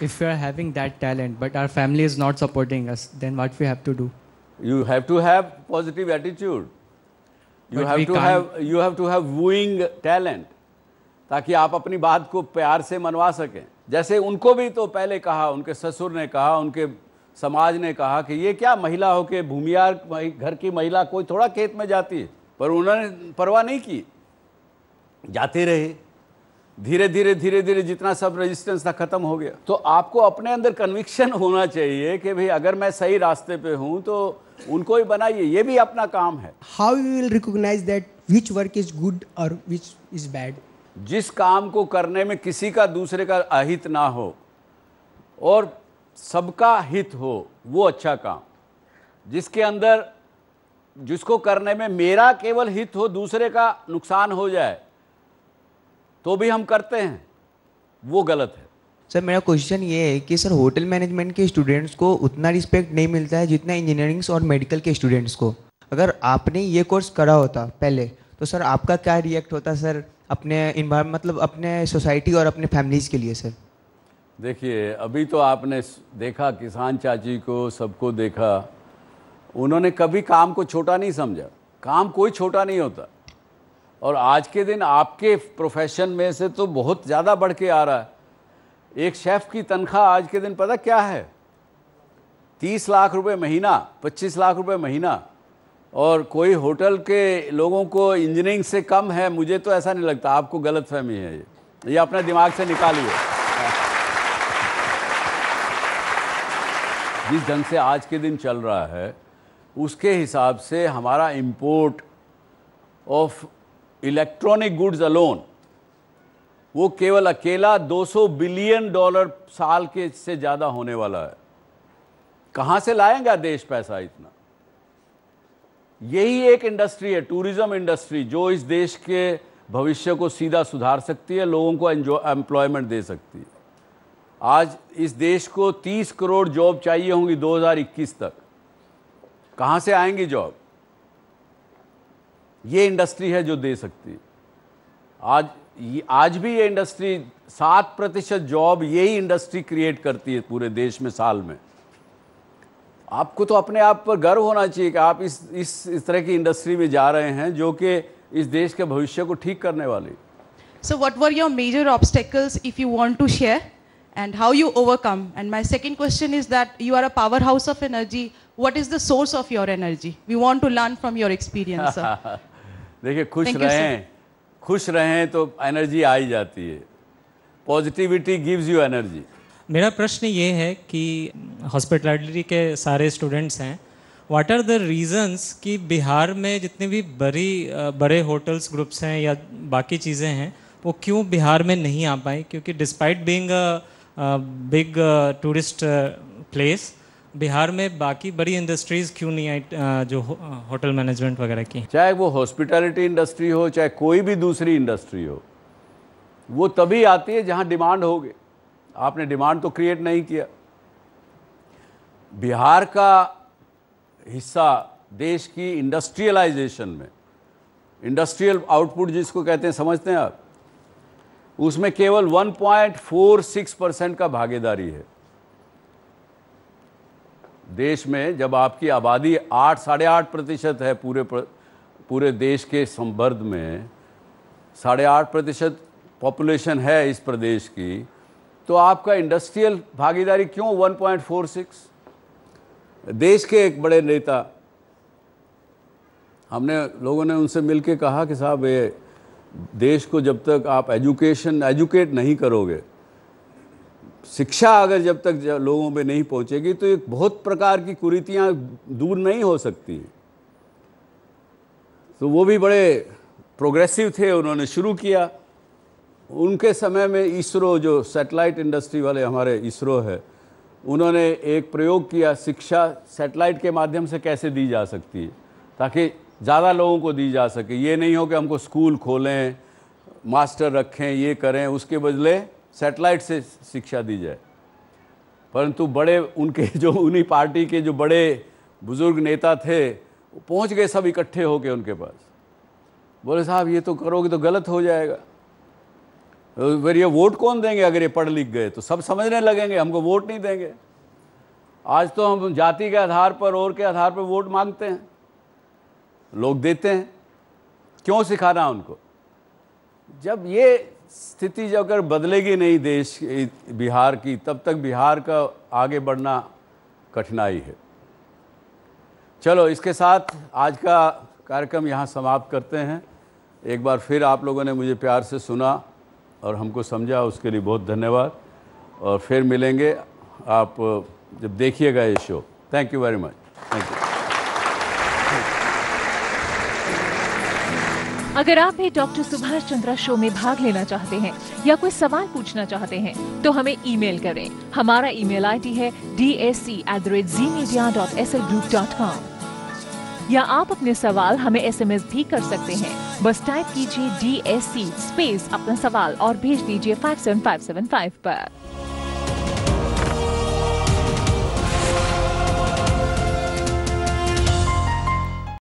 if we are having that talent but our family is not supporting us then what we have to do you have to have positive attitude you but have to can't. have you have to have wooing talent ताकि आप अपनी बात को प्यार से मनवा सकें जैसे उनको भी तो पहले कहा उनके ससुर ने कहा उनके समाज ने कहा कि ये क्या महिला होके भूमियार घर की महिला कोई थोड़ा खेत में जाती है पर उन्होंने परवाह नहीं की जाते रहे धीरे धीरे धीरे धीरे जितना सब रेजिस्टेंस था खत्म हो गया तो आपको अपने अंदर कन्विक्शन होना चाहिए कि भाई अगर मैं सही रास्ते पे हूँ तो उनको ही बनाइए ये भी अपना काम है how you will recognise that which work is good और विच इज बैड जिस काम को करने में किसी का दूसरे का अहित ना हो और सबका हित हो वो अच्छा काम जिसके अंदर जिसको करने में मेरा केवल हित हो दूसरे का नुकसान हो जाए तो भी हम करते हैं वो गलत है सर मेरा क्वेश्चन ये है कि सर होटल मैनेजमेंट के स्टूडेंट्स को उतना रिस्पेक्ट नहीं मिलता है जितना इंजीनियरिंग्स और मेडिकल के स्टूडेंट्स को अगर आपने ये कोर्स करा होता पहले तो सर आपका क्या रिएक्ट होता सर अपने इन्वायर मतलब अपने सोसाइटी और अपने फैमिलीज़ के लिए सर देखिए अभी तो आपने देखा किसान चाची को सबको देखा उन्होंने कभी काम को छोटा नहीं समझा काम कोई छोटा नहीं होता और आज के दिन आपके प्रोफेशन में से तो बहुत ज़्यादा बढ़ के आ रहा है एक शेफ़ की तनख्वाह आज के दिन पता क्या है तीस लाख रुपए महीना पच्चीस लाख रुपए महीना और कोई होटल के लोगों को इंजीनियरिंग से कम है मुझे तो ऐसा नहीं लगता आपको गलत फहमी है ये ये अपने दिमाग से निकालिए जिस ढंग से आज के दिन चल रहा है उसके हिसाब से हमारा import of electronic goods alone वो केवल अकेला 200 बिलियन डॉलर साल के से ज़्यादा होने वाला है कहां से लाएगा देश पैसा इतना यही एक इंडस्ट्री है टूरिज्म इंडस्ट्री जो इस देश के भविष्य को सीधा सुधार सकती है लोगों को एम्प्लॉयमेंट दे सकती है आज इस देश को 30 करोड़ जॉब चाहिए होंगी 2021 तक कहां से आएंगी जॉब ये इंडस्ट्री है जो दे सकती आज आज भी ये इंडस्ट्री सात प्रतिशत जॉब यही इंडस्ट्री क्रिएट करती है पूरे देश में साल में आपको तो अपने आप पर गर्व होना चाहिए कि आप इस इस इस तरह की इंडस्ट्री में जा रहे हैं जो कि इस देश के भविष्य को ठीक करने वाले so what were your major obstacles if you want to share and how you overcome and my second question is that you are a power house of energy what is the source of your energy we want to learn from your experience देखिए खुश रहें खुश रहें तो energy आ ही जाती है positivity gives you energy मेरा प्रश्न ये है कि हॉस्पिटलिटी के सारे स्टूडेंट्स हैं व्हाट आर द रीज़न्स कि बिहार में जितने भी बड़ी बड़े होटल्स ग्रुप्स हैं या बाकी चीज़ें हैं वो क्यों बिहार में नहीं आ पाए क्योंकि despite being big tourist place Bihar में बाकी बड़ी इंडस्ट्रीज क्यों नहीं आई जो होटल मैनेजमेंट वगैरह की चाहे वो हॉस्पिटैलिटी इंडस्ट्री हो चाहे कोई भी दूसरी इंडस्ट्री हो वो तभी आती है जहाँ डिमांड हो आपने डिमांड तो क्रिएट नहीं किया बिहार का हिस्सा देश की इंडस्ट्रियलाइजेशन में इंडस्ट्रियल आउटपुट जिसको कहते हैं समझते हैं आप उसमें केवल 1.46 परसेंट का भागीदारी है देश में जब आपकी आबादी आठ साढ़े आठ प्रतिशत है पूरे प्र, पूरे देश के संबर्ध में साढ़े आठ प्रतिशत पॉपुलेशन है इस प्रदेश की तो आपका इंडस्ट्रियल भागीदारी क्यों 1.46 देश के एक बड़े नेता हमने लोगों ने उनसे मिलके कहा कि साहब ये देश को जब तक आप एजुकेशन एजुकेट नहीं करोगे शिक्षा अगर जब तक जब लोगों में नहीं पहुंचेगी तो एक बहुत प्रकार की कुरीतियाँ दूर नहीं हो सकती तो वो भी बड़े प्रोग्रेसिव थे उन्होंने शुरू किया उनके समय में इसरो जो सैटेलाइट इंडस्ट्री वाले हमारे इसरो है उन्होंने एक प्रयोग किया शिक्षा सैटेलाइट के माध्यम से कैसे दी जा सकती है ताकि ज़्यादा लोगों को दी जा सके ये नहीं हो कि हमको स्कूल खोलें मास्टर रखें ये करें उसके बदले सैटेलाइट से शिक्षा दी जाए परंतु बड़े उनके जो उन्हीं पार्टी के जो बड़े बुज़ुर्ग नेता थे वो पहुँच गए सब इकट्ठे होके उनके पास बोले साहब ये तो करोगे तो गलत हो जाएगा फिर ये वोट कौन देंगे अगर ये पढ़ लिख गए तो सब समझने लगेंगे हमको वोट नहीं देंगे आज तो हम जाति के आधार पर और के आधार पर वोट मांगते हैं लोग देते हैं क्यों सिखाना उनको जब ये स्थिति जब अगर बदलेगी नहीं देश बिहार की तब तक बिहार का आगे बढ़ना कठिनाई है चलो इसके साथ आज का कार्यक्रम यहाँ समाप्त करते हैं एक बार फिर आप लोगों ने मुझे प्यार से सुना और हमको समझा उसके लिए बहुत धन्यवाद और फिर मिलेंगे आप जब देखिएगा ये show thank you very much thank you अगर आप भी डॉक्टर सुभाष चंद्रा शो में भाग लेना चाहते हैं या कोई सवाल पूछना चाहते हैं तो हमें ईमेल करें हमारा ईमेल आईडी है D S C at the rate G media dot S L group dot com या आप अपने सवाल हमें एसएमएस भी कर सकते हैं बस टाइप कीजिए डी एस सी स्पेस अपना सवाल और भेज दीजिए five seven five seven five पर